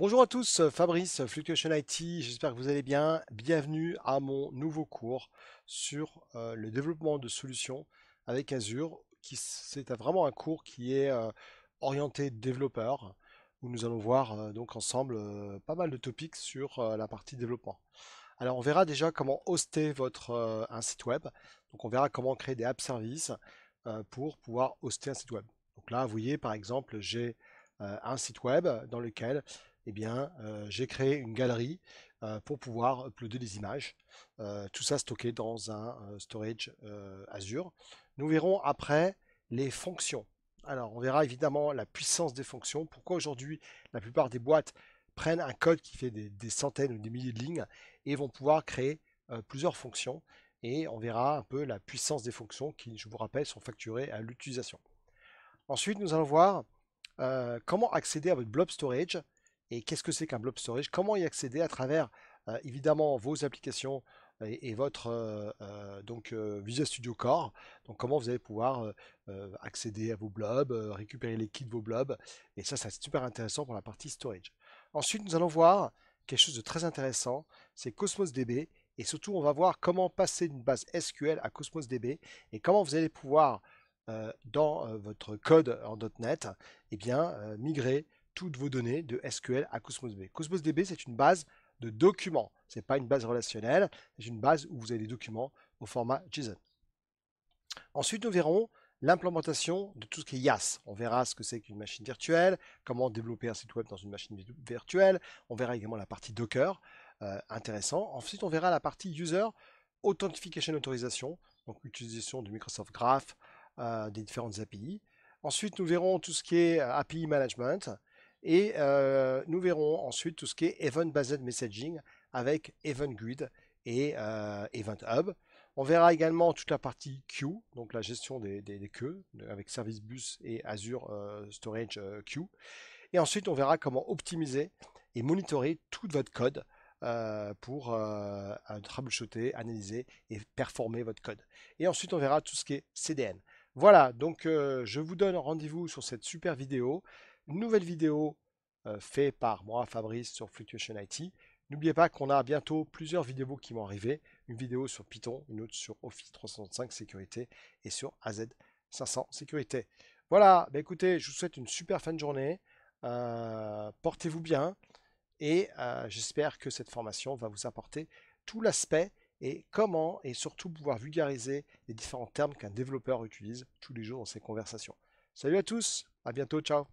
Bonjour à tous, euh, Fabrice, euh, Fluctuation IT, j'espère que vous allez bien. Bienvenue à mon nouveau cours sur euh, le développement de solutions avec Azure. Qui, c'est vraiment un cours qui est orienté développeur, où nous allons voir donc ensemble pas mal de topics sur la partie développement. Alors on verra déjà comment hoster votre un site web. Donc on verra comment créer des app services pour pouvoir hoster un site web. Donc là vous voyez par exemple j'ai un site web dans lequel eh bien, euh, j'ai créé une galerie euh, pour pouvoir uploader des images. Euh, tout ça stocké dans un storage Azure. Nous verrons après les fonctions. Alors, on verra évidemment la puissance des fonctions. Pourquoi aujourd'hui, la plupart des boîtes prennent un code qui fait des, des centaines ou des milliers de lignes et vont pouvoir créer plusieurs fonctions. Et on verra un peu la puissance des fonctions qui, je vous rappelle, sont facturées à l'utilisation. Ensuite, nous allons voir comment accéder à votre blob storage et qu'est-ce que c'est qu'un blob storage, comment y accéder à travers euh, évidemment vos applications et, votre euh, euh, donc Visual Studio Core. Donc comment vous allez pouvoir accéder à vos blobs, récupérer les kits de vos blobs, et ça, c'est super intéressant pour la partie storage. Ensuite, nous allons voir quelque chose de très intéressant, c'est Cosmos DB. Et surtout, on va voir comment passer d'une base SQL à Cosmos DB et comment vous allez pouvoir, dans votre code en .NET, eh bien, migrer toutes vos données de SQL à Cosmos DB. Cosmos DB, c'est une base de documents. Ce n'est pas une base relationnelle, c'est une base où vous avez des documents au format JSON. Ensuite, nous verrons l'implémentation de tout ce qui est IaaS. On verra ce que c'est qu'une machine virtuelle, comment développer un site web dans une machine virtuelle. On verra également la partie Docker, euh, intéressant. Ensuite, on verra la partie User Authentification Autorisation, donc l'utilisation de Microsoft Graph, euh, des différentes API. Ensuite, nous verrons tout ce qui est euh, API Management, et euh, nous verrons ensuite tout ce qui est event-based messaging avec Event Grid et euh, Event Hub. On verra également toute la partie queue, donc la gestion des, queues avec Service Bus et Azure euh, Storage Queue. Et ensuite, on verra comment optimiser et monitorer tout votre code euh, pour euh, troubleshooter, analyser et performer votre code. Et ensuite, on verra tout ce qui est CDN. Voilà, donc je vous donne rendez-vous sur cette super vidéo nouvelle vidéo euh, faite par moi, Fabrice, sur Fluctuation IT. N'oubliez pas qu'on a bientôt plusieurs vidéos qui vont arriver. Une vidéo sur Python, une autre sur Office 365 sécurité et sur AZ500 sécurité. Voilà, bah, écoutez, je vous souhaite une super fin de journée. Euh, portez-vous bien et euh, j'espère que cette formation va vous apporter tout l'aspect et comment et surtout pouvoir vulgariser les différents termes qu'un développeur utilise tous les jours dans ses conversations. Salut à tous, à bientôt, ciao